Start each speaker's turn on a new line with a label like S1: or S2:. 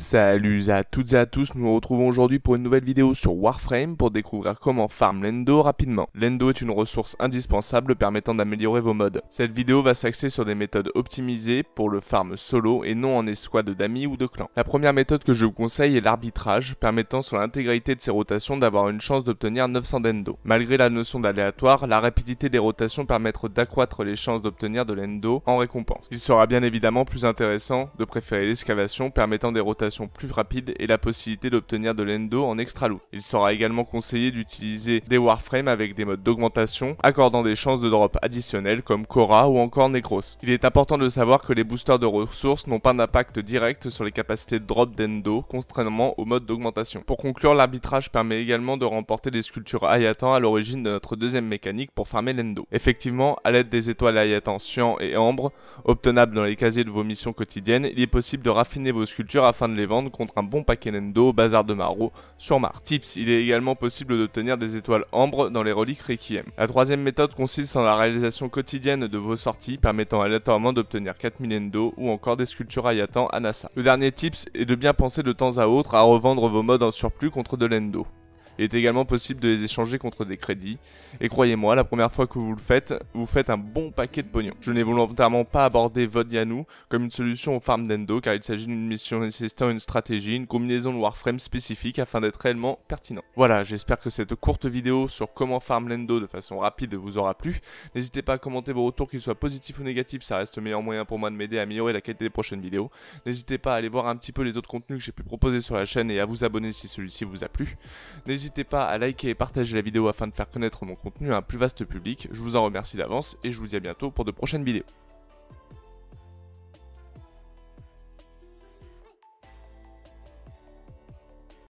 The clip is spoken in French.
S1: Salut à toutes et à tous, nous nous retrouvons aujourd'hui pour une nouvelle vidéo sur Warframe pour découvrir comment farm Lendo rapidement. Lendo est une ressource indispensable permettant d'améliorer vos modes. Cette vidéo va s'axer sur des méthodes optimisées pour le farm solo et non en escouade d'amis ou de clans. La première méthode que je vous conseille est l'arbitrage, permettant sur l'intégralité de ces rotations d'avoir une chance d'obtenir 900 dendo Malgré la notion d'aléatoire, la rapidité des rotations permettra d'accroître les chances d'obtenir de Lendo en récompense. Il sera bien évidemment plus intéressant de préférer l'excavation permettant des rotations plus rapide et la possibilité d'obtenir de l'endo en extra loot. Il sera également conseillé d'utiliser des warframes avec des modes d'augmentation, accordant des chances de drop additionnelles comme Cora ou encore Necros. Il est important de savoir que les boosters de ressources n'ont pas d'impact direct sur les capacités de drop d'endo, contrairement au mode d'augmentation. Pour conclure, l'arbitrage permet également de remporter des sculptures Ayatan à l'origine de notre deuxième mécanique pour farmer l'endo. Effectivement, à l'aide des étoiles Ayatan cyan et ambre, obtenables dans les casiers de vos missions quotidiennes, il est possible de raffiner vos sculptures afin les vendre contre un bon paquet Nendo, Bazar de Maro, sur Mars. Tips, il est également possible d'obtenir des étoiles ambre dans les reliques Requiem. La troisième méthode consiste en la réalisation quotidienne de vos sorties, permettant aléatoirement d'obtenir 4000 Nendo ou encore des sculptures Ayatan Nasa. Le dernier tips est de bien penser de temps à autre à revendre vos modes en surplus contre de l'Endo. Il est également possible de les échanger contre des crédits. Et croyez-moi, la première fois que vous le faites, vous faites un bon paquet de pognon. Je n'ai volontairement pas abordé Vodianu comme une solution au farm d'Endo car il s'agit d'une mission nécessitant une stratégie, une combinaison de Warframe spécifique afin d'être réellement pertinent. Voilà, j'espère que cette courte vidéo sur comment farm l'Endo de façon rapide vous aura plu. N'hésitez pas à commenter vos retours, qu'ils soient positifs ou négatifs, ça reste le meilleur moyen pour moi de m'aider à améliorer la qualité des prochaines vidéos. N'hésitez pas à aller voir un petit peu les autres contenus que j'ai pu proposer sur la chaîne et à vous abonner si celui-ci vous a plu. N'hésitez N'hésitez pas à liker et partager la vidéo afin de faire connaître mon contenu à un plus vaste public. Je vous en remercie d'avance et je vous dis à bientôt pour de prochaines vidéos.